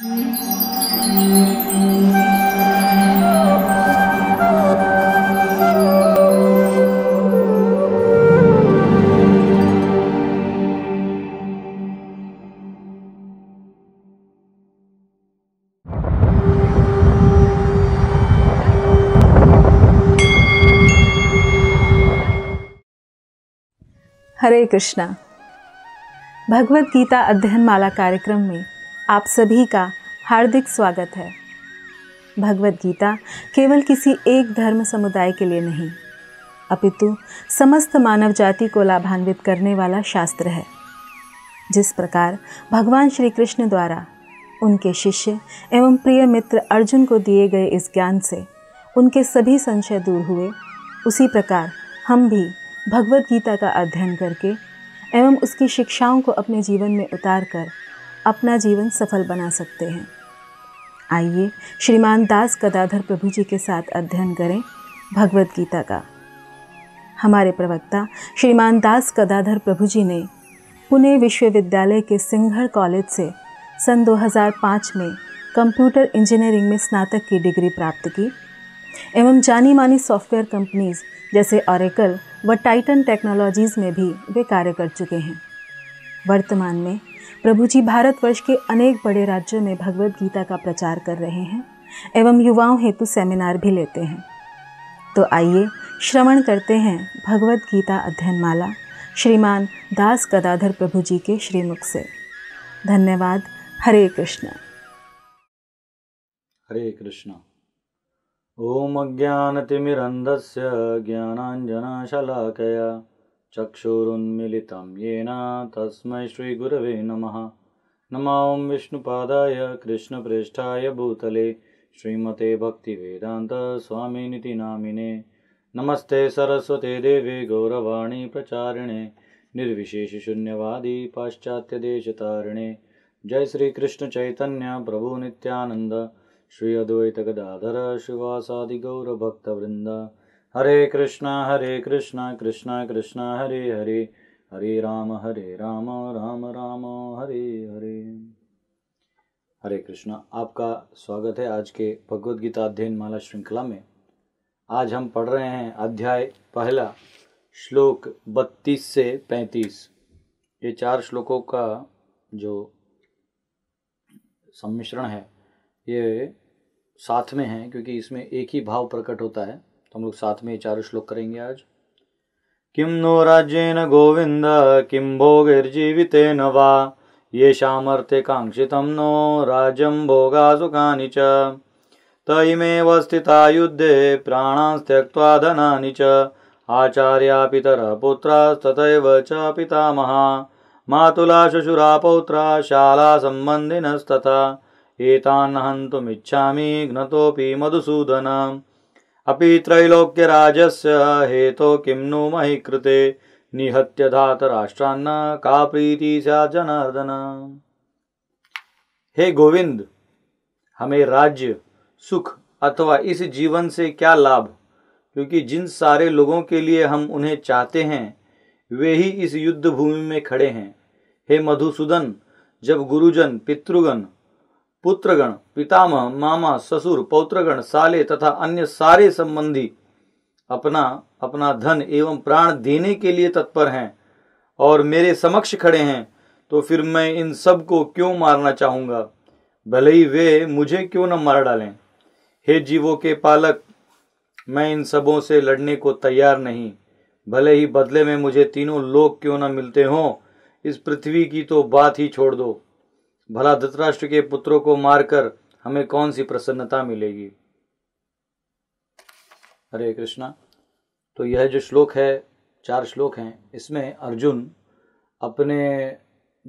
हरे कृष्णा भगवत गीता अध्ययन माला कार्यक्रम में आप सभी का हार्दिक स्वागत है भगवत गीता केवल किसी एक धर्म समुदाय के लिए नहीं अपितु समस्त मानव जाति को लाभान्वित करने वाला शास्त्र है जिस प्रकार भगवान श्री कृष्ण द्वारा उनके शिष्य एवं प्रिय मित्र अर्जुन को दिए गए इस ज्ञान से उनके सभी संशय दूर हुए उसी प्रकार हम भी भगवत गीता का अध्ययन करके एवं उसकी शिक्षाओं को अपने जीवन में उतार कर अपना जीवन सफल बना सकते हैं आइए श्रीमान दास गदाधर प्रभु जी के साथ अध्ययन करें भगवत गीता का हमारे प्रवक्ता श्रीमान दास गदाधर प्रभु जी ने पुणे विश्वविद्यालय के सिंघर कॉलेज से सन 2005 में कंप्यूटर इंजीनियरिंग में स्नातक की डिग्री प्राप्त की एवं जानी मानी सॉफ्टवेयर कंपनीज जैसे ऑरेकल व टाइटन टेक्नोलॉजीज़ में भी वे कार्य कर चुके हैं वर्तमान में प्रभु जी भारतवर्ष के अनेक बड़े राज्यों में भगवद गीता का प्रचार कर रहे हैं एवं युवाओं हेतु सेमिनार भी लेते हैं तो आइए श्रवण करते हैं भगवद गीता अध्ययन माला श्रीमान दास गदाधर प्रभु जी के श्रीमुख से धन्यवाद हरे कृष्ण हरे कृष्णा ॐ ज्ञानांजना शलाकया चक्षुरुन्मिलितं येन तस्मै श्रीगुरवे नमः नमां विष्णुपादाय कृष्णप्रेष्ठाय भूतले श्रीमते भक्तिवेदान्तस्वामिनिति नामिने नमस्ते सरस्वते देवे गौरवाणी प्रचारिणे निर्विशेषशून्यवादी पाश्चात्यदेशतारिणे जय श्रीकृष्णचैतन्यप्रभुनित्यानन्द श्री अद्वैतगदाधर सुवासादिगौरभक्तवृन्द हरे कृष्णा हरे कृष्णा कृष्णा कृष्णा हरे हरे हरे राम हरे राम राम राम हरे हरे हरे कृष्णा आपका स्वागत है आज के भगवद गीता अध्ययन माला श्रृंखला में आज हम पढ़ रहे हैं अध्याय पहला श्लोक 32 से 35 ये चार श्लोकों का जो सम्मिश्रण है ये साथ में है क्योंकि इसमें एक ही भाव प्रकट होता है तो हम लोग साथ में ये चारों श्लोक करेंगे आज किम नो राज्यन गोविंद किम भोगिर्जीवितेन वा ये शामर्थे कांक्षितं नो राजं भोगासुखानि च त स्थिता युद्धे प्राणांस्त्यक्त्वा धनानि च आचार्या पितरः पुत्रास्तथैव च पितामहा मातुला शुशुरा पौत्रा शालासम्बन्धिनस्तथा एतान् हन्तुमिच्छामि घ्नतोऽपि मधुसूदनम् त्रैलोक्य राजस्य हेतो किम नु मही कृते निहत्य धात राष्ट्रान्न का प्रीति सा जनार्दन हे गोविंद हमें राज्य सुख अथवा इस जीवन से क्या लाभ क्योंकि जिन सारे लोगों के लिए हम उन्हें चाहते हैं वे ही इस युद्ध भूमि में खड़े हैं हे मधुसूदन जब गुरुजन पितृगण पुत्रगण पितामह मामा ससुर पौत्रगण साले तथा अन्य सारे संबंधी अपना अपना धन एवं प्राण देने के लिए तत्पर हैं और मेरे समक्ष खड़े हैं तो फिर मैं इन सब को क्यों मारना चाहूँगा भले ही वे मुझे क्यों न मार डालें हे जीवों के पालक मैं इन सबों से लड़ने को तैयार नहीं भले ही बदले में मुझे तीनों लोग क्यों न मिलते हों इस पृथ्वी की तो बात ही छोड़ दो भला धृतराष्ट्र के पुत्रों को मारकर हमें कौन सी प्रसन्नता मिलेगी हरे कृष्णा तो यह जो श्लोक है चार श्लोक हैं इसमें अर्जुन अपने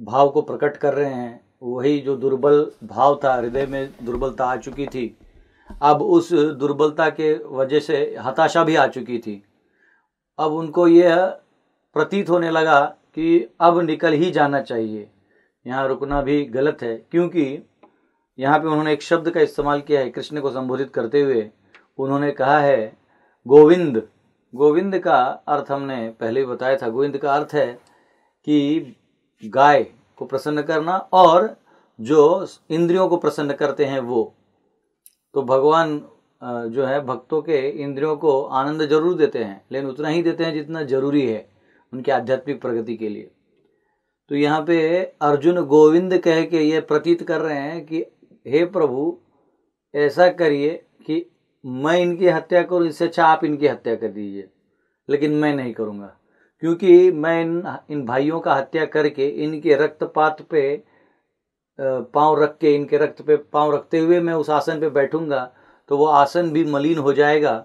भाव को प्रकट कर रहे हैं वही जो दुर्बल भाव था हृदय में दुर्बलता आ चुकी थी अब उस दुर्बलता के वजह से हताशा भी आ चुकी थी अब उनको यह प्रतीत होने लगा कि अब निकल ही जाना चाहिए यहाँ रुकना भी गलत है क्योंकि यहाँ पे उन्होंने एक शब्द का इस्तेमाल किया है कृष्ण को संबोधित करते हुए उन्होंने कहा है गोविंद गोविंद का अर्थ हमने पहले ही बताया था गोविंद का अर्थ है कि गाय को प्रसन्न करना और जो इंद्रियों को प्रसन्न करते हैं वो तो भगवान जो है भक्तों के इंद्रियों को आनंद जरूर देते हैं लेकिन उतना ही देते हैं जितना जरूरी है उनकी आध्यात्मिक प्रगति के लिए तो यहाँ पे अर्जुन गोविंद कह के ये प्रतीत कर रहे हैं कि हे प्रभु ऐसा करिए कि मैं इनकी हत्या करूँ इससे अच्छा आप इनकी हत्या कर दीजिए लेकिन मैं नहीं करूँगा क्योंकि मैं इन इन भाइयों का हत्या करके इनके रक्तपात पे पाँव रख के इनके रक्त पे पाँव रखते हुए मैं उस आसन पे बैठूंगा तो वो आसन भी मलिन हो जाएगा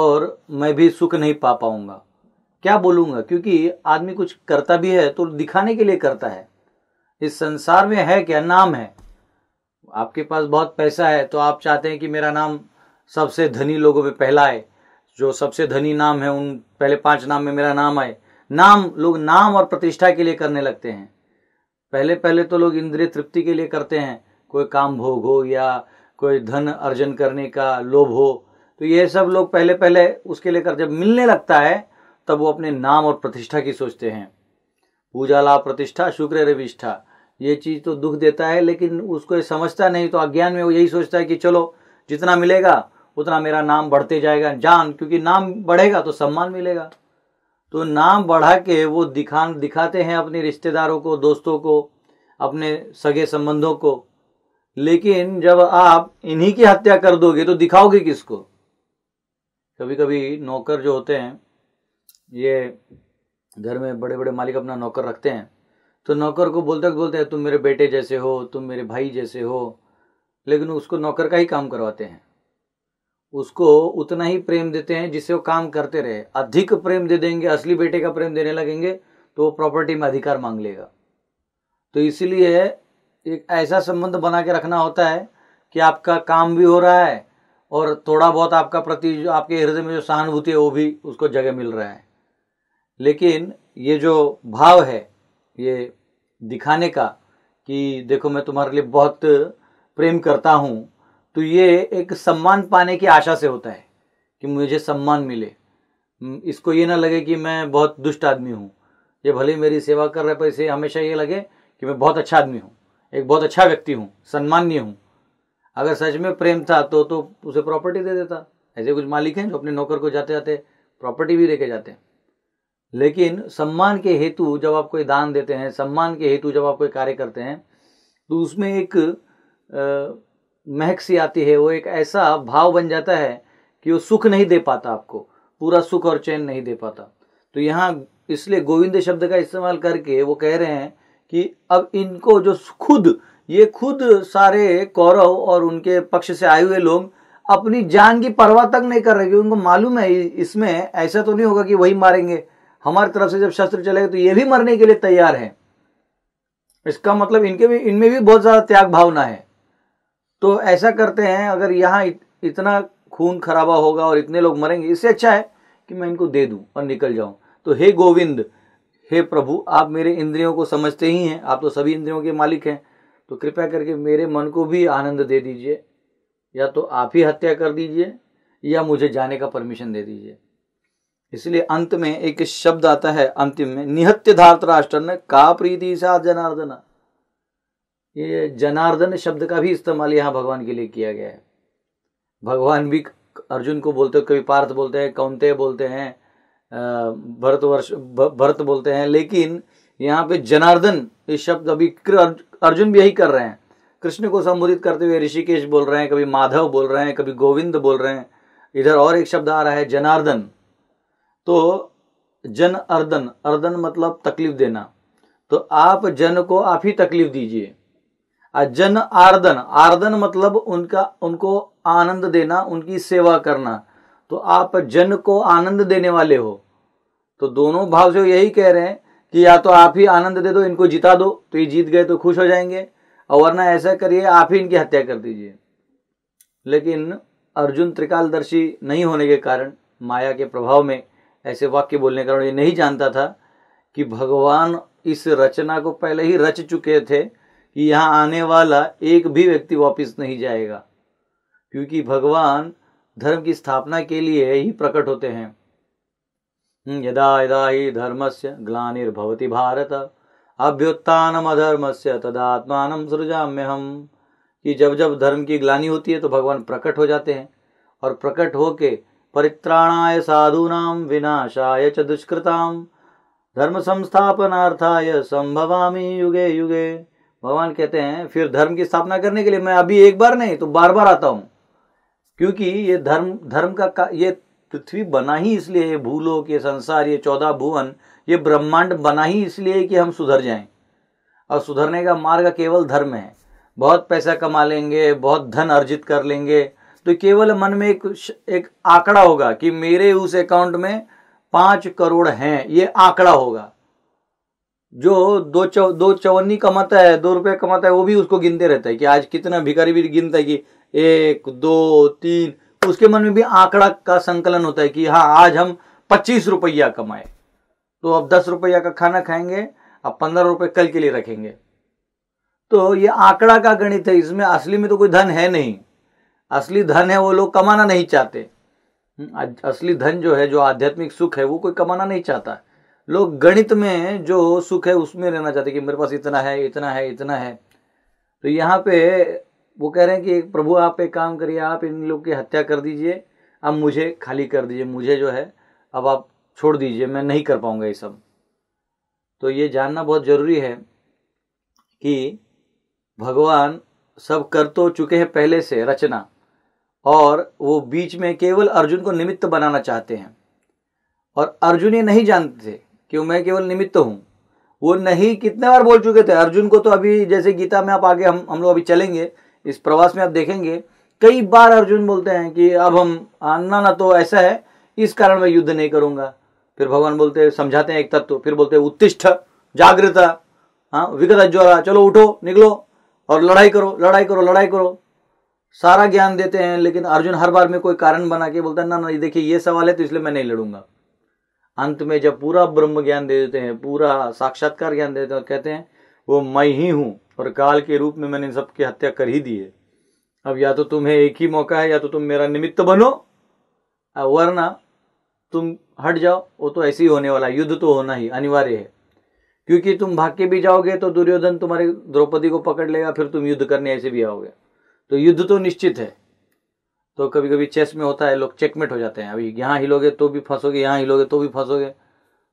और मैं भी सुख नहीं पा पाऊंगा क्या बोलूंगा क्योंकि आदमी कुछ करता भी है तो दिखाने के लिए करता है इस संसार में है क्या नाम है आपके पास बहुत पैसा है तो आप चाहते हैं कि मेरा नाम सबसे धनी लोगों में पहला आए जो सबसे धनी नाम है उन पहले पांच नाम में मेरा नाम आए नाम लोग नाम और प्रतिष्ठा के लिए करने लगते हैं पहले पहले तो लोग इंद्रिय तृप्ति के लिए करते हैं कोई काम भोग हो या कोई धन अर्जन करने का लोभ हो तो ये सब लोग पहले पहले उसके लिए कर जब मिलने लगता है तब वो अपने नाम और प्रतिष्ठा की सोचते हैं पूजा लाभ प्रतिष्ठा शुक्र रविष्ठा ये चीज़ तो दुख देता है लेकिन उसको ये समझता नहीं तो अज्ञान में वो यही सोचता है कि चलो जितना मिलेगा उतना मेरा नाम बढ़ते जाएगा जान क्योंकि नाम बढ़ेगा तो सम्मान मिलेगा तो नाम बढ़ा के वो दिखान दिखाते हैं अपने रिश्तेदारों को दोस्तों को अपने सगे संबंधों को लेकिन जब आप इन्हीं की हत्या कर दोगे तो दिखाओगे किसको कभी कभी नौकर जो होते हैं ये घर में बड़े बड़े मालिक अपना नौकर रखते हैं तो नौकर को बोलते बोलते हैं तुम मेरे बेटे जैसे हो तुम मेरे भाई जैसे हो लेकिन उसको नौकर का ही काम करवाते हैं उसको उतना ही प्रेम देते हैं जिससे वो काम करते रहे अधिक प्रेम दे देंगे असली बेटे का प्रेम देने लगेंगे तो वो प्रॉपर्टी में अधिकार मांग लेगा तो इसीलिए एक ऐसा संबंध बना के रखना होता है कि आपका काम भी हो रहा है और थोड़ा बहुत आपका प्रति आपके हृदय में जो सहानुभूति है वो भी उसको जगह मिल रहा है लेकिन ये जो भाव है ये दिखाने का कि देखो मैं तुम्हारे लिए बहुत प्रेम करता हूँ तो ये एक सम्मान पाने की आशा से होता है कि मुझे सम्मान मिले हम्म, इसको ये ना लगे कि मैं बहुत दुष्ट आदमी हूँ ये भले ही मेरी सेवा कर रहे पर इसे हमेशा ये लगे कि मैं बहुत अच्छा आदमी हूँ एक बहुत अच्छा व्यक्ति हूँ सम्माननीय हूँ अगर सच में प्रेम था तो तो उसे प्रॉपर्टी दे देता ऐसे कुछ मालिक हैं जो अपने नौकर को जाते जाते प्रॉपर्टी भी लेके जाते हैं लेकिन सम्मान के हेतु जब आप कोई दान देते हैं सम्मान के हेतु जब आप कोई कार्य करते हैं तो उसमें एक महक सी आती है वो एक ऐसा भाव बन जाता है कि वो सुख नहीं दे पाता आपको पूरा सुख और चैन नहीं दे पाता तो यहाँ इसलिए गोविंद शब्द का इस्तेमाल करके वो कह रहे हैं कि अब इनको जो खुद ये खुद सारे कौरव और उनके पक्ष से आए हुए लोग अपनी जान की परवाह तक नहीं कर रहे क्योंकि उनको मालूम है इसमें ऐसा तो नहीं होगा कि वही मारेंगे हमारी तरफ से जब शस्त्र चलेगा तो ये भी मरने के लिए तैयार है इसका मतलब इनके भी इनमें भी बहुत ज़्यादा त्याग भावना है तो ऐसा करते हैं अगर यहाँ इत, इतना खून खराबा होगा और इतने लोग मरेंगे इससे अच्छा है कि मैं इनको दे दूँ और निकल जाऊँ तो हे गोविंद हे प्रभु आप मेरे इंद्रियों को समझते ही हैं आप तो सभी इंद्रियों के मालिक हैं तो कृपया करके मेरे मन को भी आनंद दे दीजिए या तो आप ही हत्या कर दीजिए या मुझे जाने का परमिशन दे दीजिए इसलिए अंत में एक शब्द आता है अंतिम में निहत्य धार्त ने का प्रीति सा जनार्दन ये जनार्दन शब्द का भी इस्तेमाल यहाँ भगवान के लिए किया गया है भगवान भी अर्जुन को बोलते कभी पार्थ बोलते हैं कौनते बोलते हैं भरत वर्ष भरत बोलते हैं लेकिन यहाँ पे जनार्दन ये शब्द अभी अर्जुन भी यही कर रहे हैं कृष्ण को संबोधित करते हुए ऋषिकेश बोल रहे हैं कभी माधव बोल रहे हैं कभी गोविंद बोल रहे हैं इधर और एक शब्द आ रहा है जनार्दन तो जन अर्दन अर्दन मतलब तकलीफ देना तो आप जन को आप ही तकलीफ दीजिए जन आर्दन आर्दन मतलब उनका उनको आनंद देना उनकी सेवा करना तो आप जन को आनंद देने वाले हो तो दोनों भाव जो यही कह रहे हैं कि या तो आप ही आनंद दे दो इनको जिता दो तो ये जीत गए तो खुश हो जाएंगे और वरना ऐसा करिए आप ही इनकी हत्या कर दीजिए लेकिन अर्जुन त्रिकालदर्शी नहीं होने के कारण माया के प्रभाव में ऐसे वाक्य बोलने कारण ये नहीं जानता था कि भगवान इस रचना को पहले ही रच चुके थे कि यहाँ आने वाला एक भी व्यक्ति वापस नहीं जाएगा क्योंकि भगवान धर्म की स्थापना के लिए ही प्रकट होते हैं हम्म, यदा यदा ही धर्म से ग्लानिर्भवती भारत अभ्युत्थानम अधर्म से तदात्मान सृजाम्य हम कि जब जब धर्म की ग्लानी होती है तो भगवान प्रकट हो जाते हैं और प्रकट होके परित्राणाय साधूनां विनाशाय च दुष्कृतां धर्म संस्थापनार्थाय संभवामी युगे युगे भगवान कहते हैं फिर धर्म की स्थापना करने के लिए मैं अभी एक बार नहीं तो बार बार आता हूँ क्योंकि ये धर्म धर्म का, का ये पृथ्वी बना ही इसलिए ये भूलोक ये संसार ये चौदह भुवन ये ब्रह्मांड बना ही इसलिए कि हम सुधर जाएं और सुधरने का मार्ग केवल धर्म है बहुत पैसा कमा लेंगे बहुत धन अर्जित कर लेंगे तो केवल मन में एक एक आंकड़ा होगा कि मेरे उस अकाउंट में पांच करोड़ हैं ये आंकड़ा होगा जो दो चव, दो चवन्नी कमाता है दो रुपये कमाता है वो भी उसको गिनते रहता है कि आज कितना भिखारी भी गिनता है कि एक दो तीन उसके मन में भी आंकड़ा का संकलन होता है कि हाँ आज हम पच्चीस रुपया कमाए तो अब दस रुपया का खाना खाएंगे अब पंद्रह रुपये कल के लिए रखेंगे तो ये आंकड़ा का गणित है इसमें असली में तो कोई धन है नहीं असली धन है वो लोग कमाना नहीं चाहते असली धन जो है जो आध्यात्मिक सुख है वो कोई कमाना नहीं चाहता लोग गणित में जो सुख है उसमें रहना चाहते कि मेरे पास इतना है इतना है इतना है तो यहाँ पे वो कह रहे हैं कि प्रभु आप एक काम करिए आप इन लोग की हत्या कर दीजिए अब मुझे खाली कर दीजिए मुझे जो है अब आप छोड़ दीजिए मैं नहीं कर पाऊंगा ये सब तो ये जानना बहुत ज़रूरी है कि भगवान सब कर तो चुके हैं पहले से रचना और वो बीच में केवल अर्जुन को निमित्त बनाना चाहते हैं और अर्जुन ये नहीं जानते थे कि मैं केवल निमित्त हूँ वो नहीं कितने बार बोल चुके थे अर्जुन को तो अभी जैसे गीता में आप आगे हम हम लोग अभी चलेंगे इस प्रवास में आप देखेंगे कई बार अर्जुन बोलते हैं कि अब हम आना ना तो ऐसा है इस कारण मैं युद्ध नहीं करूंगा फिर भगवान बोलते हैं समझाते हैं एक तत्व फिर बोलते हैं उत्तिष्ठ जागृता हाँ विगत ज्वाला चलो उठो निकलो और लड़ाई करो लड़ाई करो लड़ाई करो सारा ज्ञान देते हैं लेकिन अर्जुन हर बार में कोई कारण बना के बोलता है ना ना देखिए ये सवाल है तो इसलिए मैं नहीं लड़ूंगा अंत में जब पूरा ब्रह्म ज्ञान दे देते हैं पूरा साक्षात्कार ज्ञान देते हैं कहते हैं वो मैं ही हूं और काल के रूप में मैंने सबकी हत्या कर ही दी है अब या तो तुम्हें एक ही मौका है या तो तुम मेरा निमित्त बनो वरना तुम हट जाओ वो तो ऐसे ही होने वाला है युद्ध तो होना ही अनिवार्य है क्योंकि तुम भाग के भी जाओगे तो दुर्योधन तुम्हारे द्रौपदी को पकड़ लेगा फिर तुम युद्ध करने ऐसे भी आओगे तो युद्ध तो निश्चित है तो कभी कभी चेस में होता है लोग चेकमेट हो जाते हैं अभी यहाँ हिलोगे तो भी फंसोगे यहाँ हिलोगे तो भी फंसोगे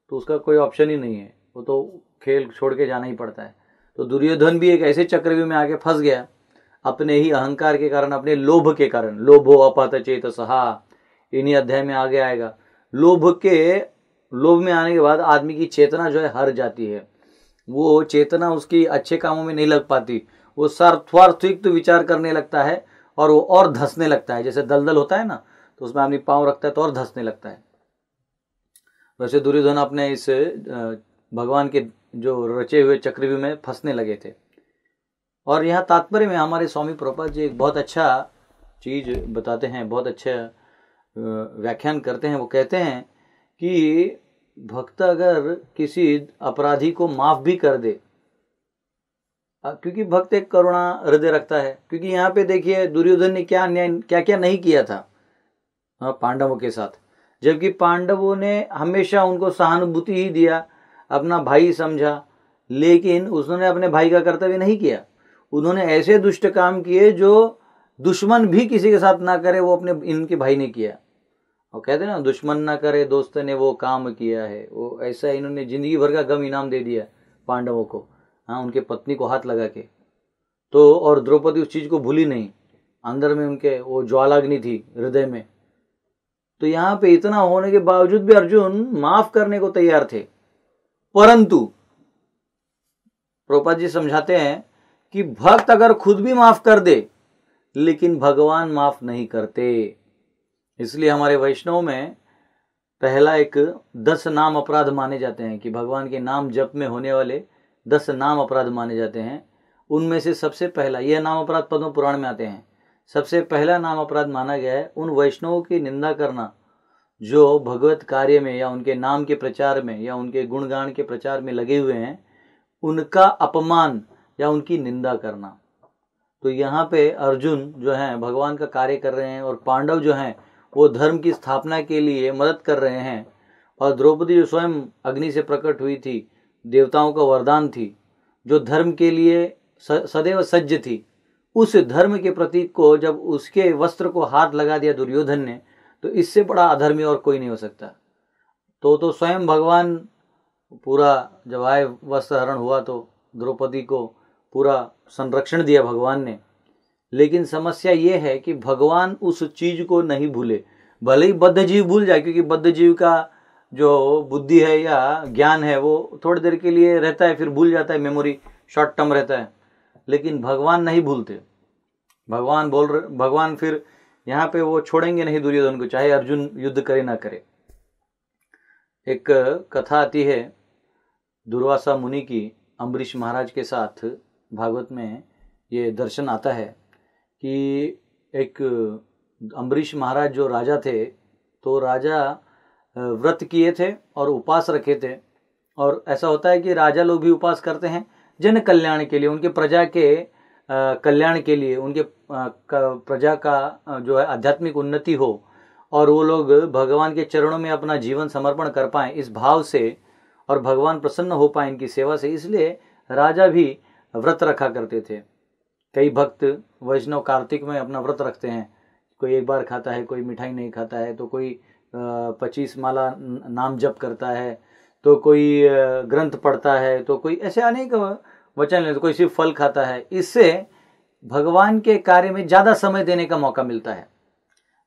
तो उसका कोई ऑप्शन ही नहीं है वो तो खेल छोड़ के जाना ही पड़ता है तो दुर्योधन भी एक ऐसे चक्रव्यूह में आके फंस गया अपने ही अहंकार के कारण अपने लोभ के कारण लोभो अपात चेत सहा इन्हीं अध्याय में आगे आएगा लोभ के लोभ में आने के बाद आदमी की चेतना जो है हर जाती है वो चेतना उसकी अच्छे कामों में नहीं लग पाती वो तो विचार करने लगता है और वो और धंसने लगता है जैसे दलदल होता है ना तो उसमें आदमी पाँव रखता है तो और धंसने लगता है वैसे दुर्योधन अपने इस भगवान के जो रचे हुए चक्रव्यूह में फंसने लगे थे और यहाँ तात्पर्य में हमारे स्वामी प्रभुपाद जी एक बहुत अच्छा चीज़ बताते हैं बहुत अच्छा व्याख्यान करते हैं वो कहते हैं कि भक्त अगर किसी अपराधी को माफ़ भी कर दे हाँ, क्योंकि भक्त एक करुणा हृदय रखता है क्योंकि यहाँ पे देखिए दुर्योधन ने क्या अन्याय क्या क्या नहीं किया था हाँ, पांडवों के साथ जबकि पांडवों ने हमेशा उनको सहानुभूति ही दिया अपना भाई समझा लेकिन उसने अपने भाई का कर्तव्य नहीं किया उन्होंने ऐसे दुष्ट काम किए जो दुश्मन भी किसी के साथ ना करे वो अपने इनके भाई ने किया और कहते ना दुश्मन ना करे दोस्त ने वो काम किया है वो ऐसा इन्होंने जिंदगी भर का गम इनाम दे दिया पांडवों को हाँ उनके पत्नी को हाथ लगा के तो और द्रौपदी उस चीज़ को भूली नहीं अंदर में उनके वो ज्वालाग्नि थी हृदय में तो यहाँ पे इतना होने के बावजूद भी अर्जुन माफ करने को तैयार थे परंतु प्रोपा जी समझाते हैं कि भक्त अगर खुद भी माफ कर दे लेकिन भगवान माफ नहीं करते इसलिए हमारे वैष्णव में पहला एक दस नाम अपराध माने जाते हैं कि भगवान के नाम जप में होने वाले दस नाम अपराध माने जाते हैं उनमें से सबसे पहला यह नाम अपराध पद्म पुराण में आते हैं सबसे पहला नाम अपराध माना गया है उन वैष्णवों की निंदा करना जो भगवत कार्य में या उनके नाम के प्रचार में या उनके गुणगान के प्रचार में लगे हुए हैं उनका अपमान या उनकी निंदा करना तो यहाँ पे अर्जुन जो हैं भगवान का कार्य कर रहे हैं और पांडव जो हैं वो धर्म की स्थापना के लिए मदद कर रहे हैं और द्रौपदी जो स्वयं अग्नि से प्रकट हुई थी देवताओं का वरदान थी जो धर्म के लिए सदैव सज्ज थी उस धर्म के प्रतीक को जब उसके वस्त्र को हाथ लगा दिया दुर्योधन ने तो इससे बड़ा अधर्मी और कोई नहीं हो सकता तो तो स्वयं भगवान पूरा जब आए वस्त्र हरण हुआ तो द्रौपदी को पूरा संरक्षण दिया भगवान ने लेकिन समस्या ये है कि भगवान उस चीज को नहीं भूले भले ही बद्ध जीव भूल जाए क्योंकि बद्ध जीव का जो बुद्धि है या ज्ञान है वो थोड़ी देर के लिए रहता है फिर भूल जाता है मेमोरी शॉर्ट टर्म रहता है लेकिन भगवान नहीं भूलते भगवान बोल रहे भगवान फिर यहाँ पे वो छोड़ेंगे नहीं दुर्योधन को चाहे अर्जुन युद्ध करे ना करे एक कथा आती है दुर्वासा मुनि की अम्बरीश महाराज के साथ भागवत में ये दर्शन आता है कि एक अम्बरीश महाराज जो राजा थे तो राजा व्रत किए थे और उपास रखे थे और ऐसा होता है कि राजा लोग भी उपास करते हैं जन कल्याण के लिए उनके प्रजा के कल्याण के लिए उनके प्रजा का जो है आध्यात्मिक उन्नति हो और वो लोग भगवान के चरणों में अपना जीवन समर्पण कर पाएँ इस भाव से और भगवान प्रसन्न हो पाए इनकी सेवा से इसलिए राजा भी व्रत रखा करते थे कई भक्त वैष्णव कार्तिक में अपना व्रत रखते हैं कोई एक बार खाता है कोई मिठाई नहीं खाता है तो कोई पच्चीस माला नाम जप करता है तो कोई ग्रंथ पढ़ता है तो कोई ऐसे अनेक वचन लेते कोई सिर्फ फल खाता है इससे भगवान के कार्य में ज़्यादा समय देने का मौका मिलता है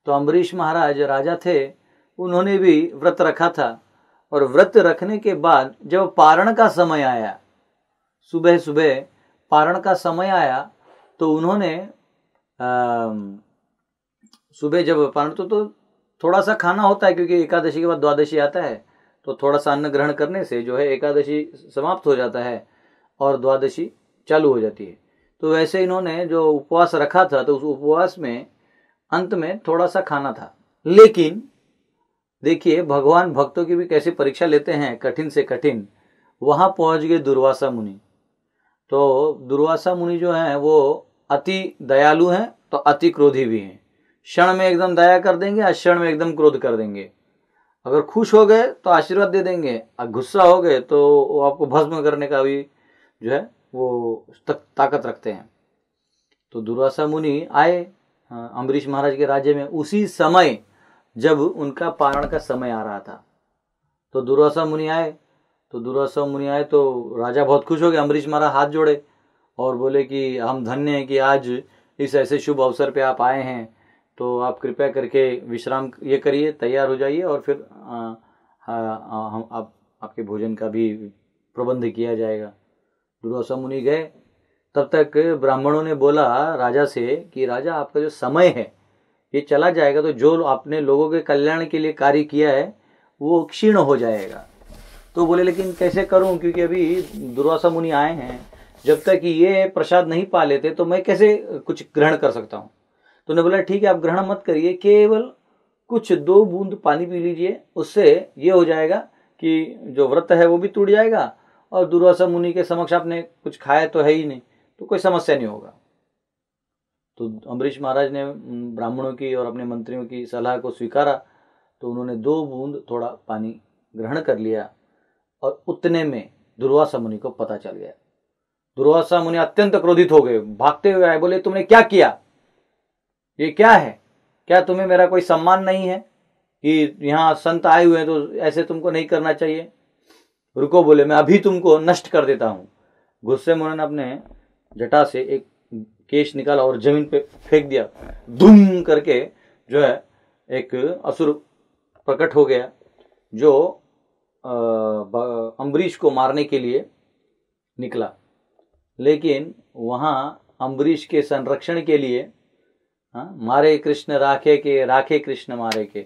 तो अम्बरीश महाराज राजा थे उन्होंने भी व्रत रखा था और व्रत रखने के बाद जब पारण का समय आया सुबह सुबह पारण का समय आया तो उन्होंने सुबह जब पारण तो, तो थोड़ा सा खाना होता है क्योंकि एकादशी के बाद द्वादशी आता है तो थोड़ा सा अन्न ग्रहण करने से जो है एकादशी समाप्त हो जाता है और द्वादशी चालू हो जाती है तो वैसे इन्होंने जो उपवास रखा था तो उस उपवास में अंत में थोड़ा सा खाना था लेकिन देखिए भगवान भक्तों की भी कैसी परीक्षा लेते हैं कठिन से कठिन वहां पहुंच गए दुर्वासा मुनि तो दुर्वासा मुनि जो हैं वो अति दयालु हैं तो अति क्रोधी भी हैं क्षण में एकदम दया कर देंगे या क्षण में एकदम क्रोध कर देंगे अगर खुश हो गए तो आशीर्वाद दे देंगे और गुस्सा हो गए तो वो आपको भस्म करने का भी जो है वो तक ताकत रखते हैं तो दुर्वासा मुनि आए अम्बरीश महाराज के राज्य में उसी समय जब उनका पारण का समय आ रहा था तो दुर्वासा मुनि आए तो दुर्वासा मुनि आए तो राजा बहुत खुश हो गए अम्बरीश महाराज हाथ जोड़े और बोले कि हम धन्य हैं कि आज इस ऐसे शुभ अवसर पे आप आए हैं तो आप कृपया करके विश्राम ये करिए तैयार हो जाइए और फिर हम आप आपके भोजन का भी प्रबंध किया जाएगा दुर्वासा मुनि गए तब तक ब्राह्मणों ने बोला राजा से कि राजा आपका जो समय है ये चला जाएगा तो जो आपने लोगों के कल्याण के लिए कार्य किया है वो क्षीण हो जाएगा तो बोले लेकिन कैसे करूं क्योंकि अभी दुर्वासा मुनि आए हैं जब तक ये प्रसाद नहीं पा लेते तो मैं कैसे कुछ ग्रहण कर सकता हूँ तो उन्होंने बोला ठीक है आप ग्रहण मत करिए केवल कुछ दो बूंद पानी पी लीजिए उससे ये हो जाएगा कि जो व्रत है वो भी टूट जाएगा और दुर्वासा मुनि के समक्ष आपने कुछ खाया तो है ही नहीं तो कोई समस्या नहीं होगा तो अम्बरीश महाराज ने ब्राह्मणों की और अपने मंत्रियों की सलाह को स्वीकारा तो उन्होंने दो बूंद थोड़ा पानी ग्रहण कर लिया और उतने में दुर्वासा मुनि को पता चल गया दुर्वासा मुनि अत्यंत क्रोधित हो गए भागते हुए आए बोले तुमने क्या किया ये क्या है क्या तुम्हें मेरा कोई सम्मान नहीं है कि यहाँ संत आए हुए हैं तो ऐसे तुमको नहीं करना चाहिए रुको बोले मैं अभी तुमको नष्ट कर देता हूँ गुस्से में उन्होंने अपने जटा से एक केश निकाला और जमीन पे फेंक दिया धूम करके जो है एक असुर प्रकट हो गया जो अम्बरीश को मारने के लिए निकला लेकिन वहाँ अम्बरीश के संरक्षण के लिए हाँ मारे कृष्ण राखे के राखे कृष्ण मारे के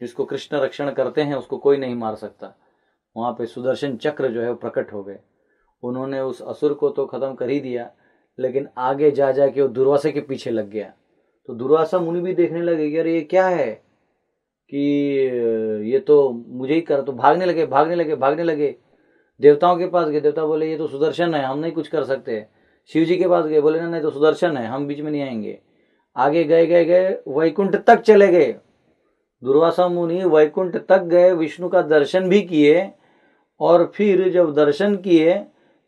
जिसको कृष्ण रक्षण करते हैं उसको कोई नहीं मार सकता वहाँ पे सुदर्शन चक्र जो है वो प्रकट हो गए उन्होंने उस असुर को तो ख़त्म कर ही दिया लेकिन आगे जा जा के वो दुर्वासा के पीछे लग गया तो दुर्वासा मुनि भी देखने लगे कि अरे ये क्या है कि ये तो मुझे ही कर तो भागने लगे भागने लगे भागने लगे देवताओं के पास गए देवता बोले ये तो सुदर्शन है हम नहीं कुछ कर सकते शिव जी के पास गए बोले ना नहीं तो सुदर्शन है हम बीच में नहीं आएंगे आगे गए गए गए वैकुंठ तक चले गए दुर्वासा मुनि वैकुंठ तक गए विष्णु का दर्शन भी किए और फिर जब दर्शन किए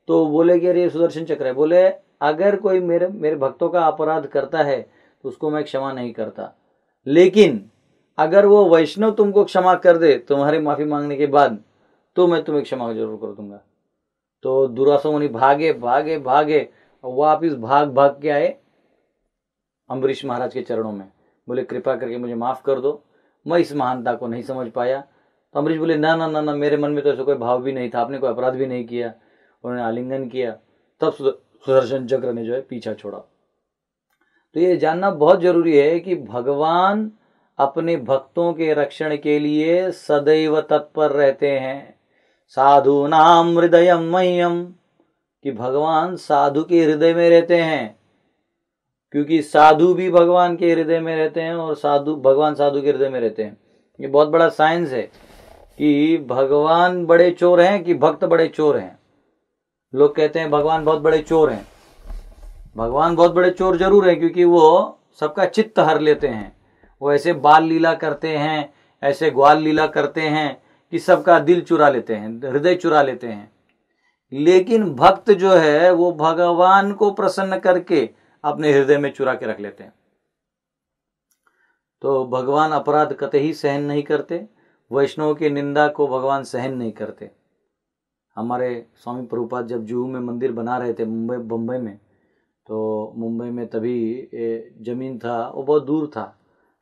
तो बोले कि अरे सुदर्शन चक्र है बोले अगर कोई मेरे मेरे भक्तों का अपराध करता है तो उसको मैं क्षमा नहीं करता लेकिन अगर वो वैष्णव तुमको क्षमा कर दे तुम्हारे माफ़ी मांगने के बाद तो मैं तुम्हें क्षमा जरूर कर दूंगा तो दुरासो मुनि भागे भागे भागे वापिस भाग भाग के आए अम्बरीश महाराज के चरणों में बोले कृपा करके मुझे माफ़ कर दो मैं इस महानता को नहीं समझ पाया तो अम्बरीश बोले ना ना ना ना मेरे मन में तो ऐसा कोई भाव भी नहीं था आपने कोई अपराध भी नहीं किया उन्होंने आलिंगन किया तब सुदर्शन चक्र ने जो है पीछा छोड़ा तो ये जानना बहुत जरूरी है कि भगवान अपने भक्तों के रक्षण के लिए सदैव तत्पर रहते हैं साधु नाम हृदय मह्यम कि भगवान साधु के हृदय में रहते हैं क्योंकि साधु भी भगवान के हृदय में रहते हैं और साधु भगवान साधु के हृदय में रहते हैं ये बहुत बड़ा साइंस है कि भगवान बड़े चोर हैं कि भक्त बड़े चोर हैं लोग कहते हैं भगवान बहुत बड़े चोर हैं भगवान बहुत बड़े चोर जरूर हैं क्योंकि वो सबका चित्त हर लेते हैं वो ऐसे बाल लीला करते हैं ऐसे ग्वाल लीला करते हैं कि सबका दिल चुरा लेते हैं हृदय चुरा लेते हैं लेकिन भक्त जो है वो भगवान को प्रसन्न करके अपने हृदय में चुरा के रख लेते हैं तो भगवान अपराध कत ही सहन नहीं करते वैष्णव की निंदा को भगवान सहन नहीं करते हमारे स्वामी प्रभुपाद जब जूहू में मंदिर बना रहे थे मुंबई बम्बई में तो मुंबई में तभी ज़मीन था वो बहुत दूर था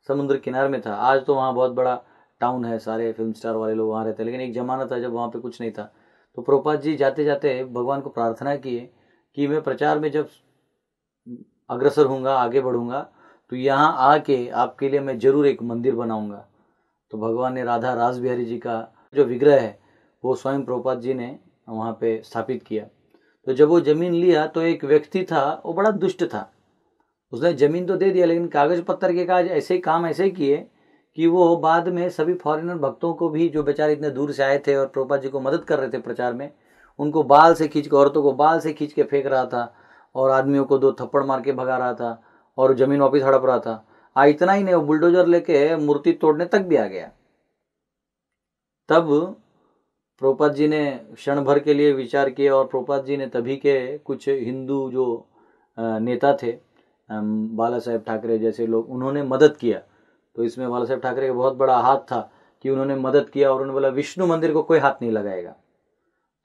समुद्र किनार में था आज तो वहाँ बहुत बड़ा टाउन है सारे फिल्म स्टार वाले लोग वहाँ रहते लेकिन एक ज़माना था जब वहाँ पे कुछ नहीं था तो प्रभुपाद जी जाते जाते भगवान को प्रार्थना किए कि मैं प्रचार में जब अग्रसर होऊंगा आगे बढ़ूंगा तो यहाँ आके आपके लिए मैं ज़रूर एक मंदिर बनाऊंगा तो भगवान ने राधा राज बिहारी जी का जो विग्रह है वो स्वयं प्रभुपाद जी ने वहाँ पे स्थापित किया तो जब वो ज़मीन लिया तो एक व्यक्ति था वो बड़ा दुष्ट था उसने ज़मीन तो दे दिया लेकिन कागज़ पत्थर के काज ऐसे काम ऐसे किए कि वो बाद में सभी फॉरेनर भक्तों को भी जो बेचारे इतने दूर से आए थे और प्रभुपाद जी को मदद कर रहे थे प्रचार में उनको बाल से खींच के औरतों को बाल से खींच के फेंक रहा था और आदमियों को दो थप्पड़ मार के भगा रहा था और जमीन वापिस हड़प रहा था आ इतना ही नहीं वो बुलडोजर लेके मूर्ति तोड़ने तक भी आ गया तब प्रोपात जी ने क्षण भर के लिए विचार किए और प्रोपात जी ने तभी के कुछ हिंदू जो नेता थे बाला साहेब ठाकरे जैसे लोग उन्होंने मदद किया तो इसमें बाला साहेब ठाकरे का बहुत बड़ा हाथ था कि उन्होंने मदद किया और उन्होंने बोला विष्णु मंदिर को कोई हाथ नहीं लगाएगा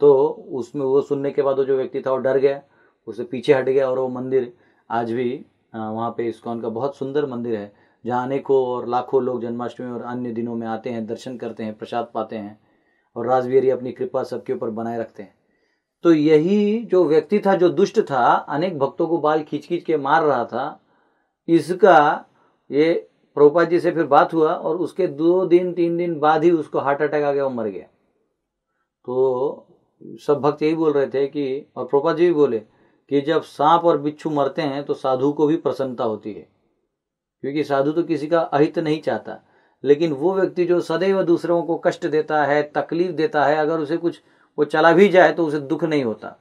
तो उसमें वो सुनने के बाद वो जो व्यक्ति था वो डर गया उससे पीछे हट गया और वो मंदिर आज भी वहाँ पे इस्कॉन का बहुत सुंदर मंदिर है जहाँ अनेकों और लाखों लोग जन्माष्टमी और अन्य दिनों में आते हैं दर्शन करते हैं प्रसाद पाते हैं और राजवीरी अपनी कृपा सबके ऊपर बनाए रखते हैं तो यही जो व्यक्ति था जो दुष्ट था अनेक भक्तों को बाल खींच खींच के मार रहा था इसका ये प्रभुपा जी से फिर बात हुआ और उसके दो दिन तीन दिन बाद ही उसको हार्ट अटैक आ गया और मर गया तो सब भक्त यही बोल रहे थे कि और प्रभुपा जी भी बोले कि जब सांप और बिच्छू मरते हैं तो साधु को भी प्रसन्नता होती है क्योंकि साधु तो किसी का अहित नहीं चाहता लेकिन वो व्यक्ति जो सदैव दूसरों को कष्ट देता है तकलीफ देता है अगर उसे कुछ वो चला भी जाए तो उसे दुख नहीं होता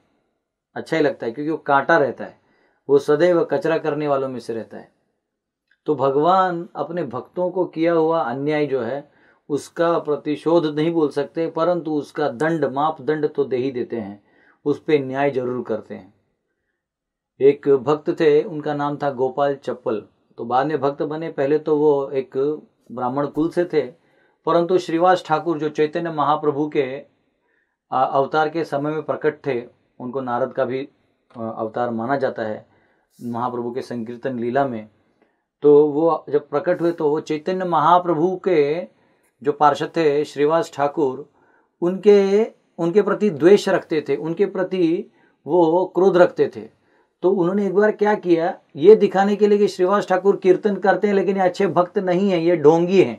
अच्छा ही लगता है क्योंकि वो कांटा रहता है वो सदैव कचरा करने वालों में से रहता है तो भगवान अपने भक्तों को किया हुआ अन्याय जो है उसका प्रतिशोध नहीं बोल सकते परंतु उसका दंड मापदंड तो दे ही देते हैं उस पर न्याय जरूर करते हैं एक भक्त थे उनका नाम था गोपाल चप्पल तो बाद में भक्त बने पहले तो वो एक ब्राह्मण कुल से थे परंतु श्रीवास ठाकुर जो चैतन्य महाप्रभु के अवतार के समय में प्रकट थे उनको नारद का भी अवतार माना जाता है महाप्रभु के संकीर्तन लीला में तो वो जब प्रकट हुए तो वो चैतन्य महाप्रभु के जो पार्षद थे श्रीवास ठाकुर उनके उनके प्रति द्वेष रखते थे उनके प्रति वो क्रोध रखते थे तो उन्होंने एक बार क्या किया ये दिखाने के लिए कि श्रीवास ठाकुर कीर्तन करते हैं लेकिन ये अच्छे भक्त नहीं है ये ढोंगी हैं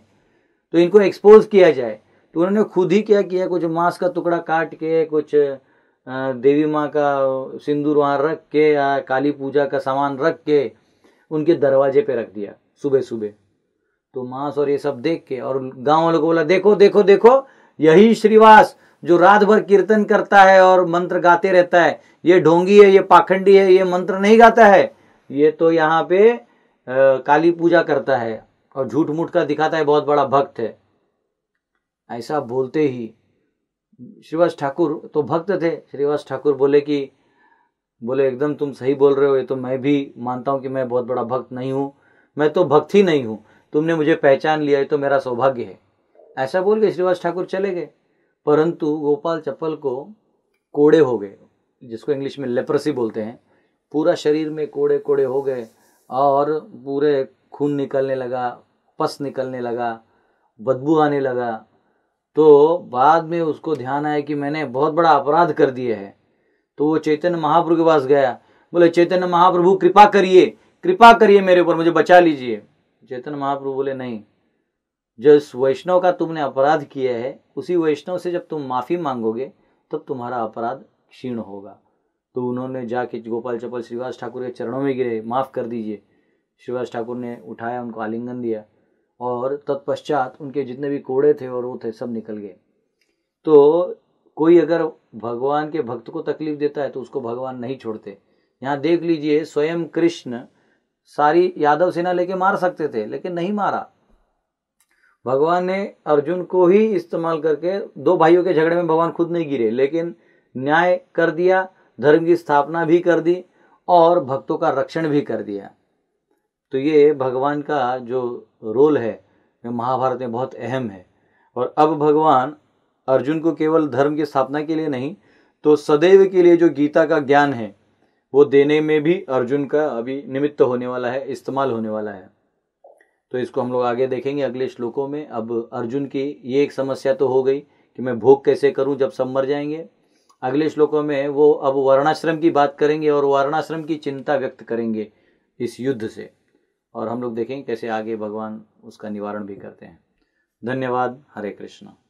तो इनको एक्सपोज किया जाए तो उन्होंने खुद ही क्या किया कुछ मांस का टुकड़ा काट के कुछ देवी माँ का सिंदूर वहाँ रख के या काली पूजा का सामान रख के उनके दरवाजे पे रख दिया सुबह सुबह तो मांस और ये सब देख के और गांव वालों को बोला देखो देखो देखो यही श्रीवास जो रात भर कीर्तन करता है और मंत्र गाते रहता है ये ढोंगी है ये पाखंडी है ये मंत्र नहीं गाता है ये तो यहाँ पे आ, काली पूजा करता है और झूठ मूठ का दिखाता है बहुत बड़ा भक्त है ऐसा बोलते ही श्रीवास ठाकुर तो भक्त थे श्रीवास ठाकुर बोले कि बोले एकदम तुम सही बोल रहे हो ये तो मैं भी मानता हूँ कि मैं बहुत बड़ा भक्त नहीं हूँ मैं तो भक्त ही नहीं हूँ तुमने मुझे पहचान लिया ये तो मेरा सौभाग्य है ऐसा बोल के श्रीवास ठाकुर चले गए परंतु गोपाल चप्पल को कोड़े हो गए जिसको इंग्लिश में लेप्रसी बोलते हैं पूरा शरीर में कोड़े कोड़े हो गए और पूरे खून निकलने लगा पस निकलने लगा बदबू आने लगा तो बाद में उसको ध्यान आया कि मैंने बहुत बड़ा अपराध कर दिया है तो वो चैतन्य महाप्रभु के पास गया बोले चैतन्य महाप्रभु कृपा करिए कृपा करिए मेरे ऊपर मुझे बचा लीजिए चैतन्य महाप्रभु बोले नहीं जो इस वैष्णव का तुमने अपराध किया है उसी वैष्णव से जब तुम माफ़ी मांगोगे तब तुम्हारा अपराध क्षीण होगा तो उन्होंने जाके गोपाल चपल श्रीवास ठाकुर के चरणों में गिरे माफ़ कर दीजिए श्रीवास ठाकुर ने उठाया उनको आलिंगन दिया और तत्पश्चात उनके जितने भी कोड़े थे और वो थे सब निकल गए तो कोई अगर भगवान के भक्त को तकलीफ देता है तो उसको भगवान नहीं छोड़ते यहाँ देख लीजिए स्वयं कृष्ण सारी यादव सेना लेके मार सकते थे लेकिन नहीं मारा भगवान ने अर्जुन को ही इस्तेमाल करके दो भाइयों के झगड़े में भगवान खुद नहीं गिरे लेकिन न्याय कर दिया धर्म की स्थापना भी कर दी और भक्तों का रक्षण भी कर दिया तो ये भगवान का जो रोल है महाभारत में बहुत अहम है और अब भगवान अर्जुन को केवल धर्म की स्थापना के लिए नहीं तो सदैव के लिए जो गीता का ज्ञान है वो देने में भी अर्जुन का अभी निमित्त होने वाला है इस्तेमाल होने वाला है तो इसको हम लोग आगे देखेंगे अगले श्लोकों में अब अर्जुन की ये एक समस्या तो हो गई कि मैं भोग कैसे करूं जब सब मर जाएंगे अगले श्लोकों में वो अब वर्णाश्रम की बात करेंगे और वर्णाश्रम की चिंता व्यक्त करेंगे इस युद्ध से और हम लोग देखेंगे कैसे आगे भगवान उसका निवारण भी करते हैं धन्यवाद हरे कृष्णा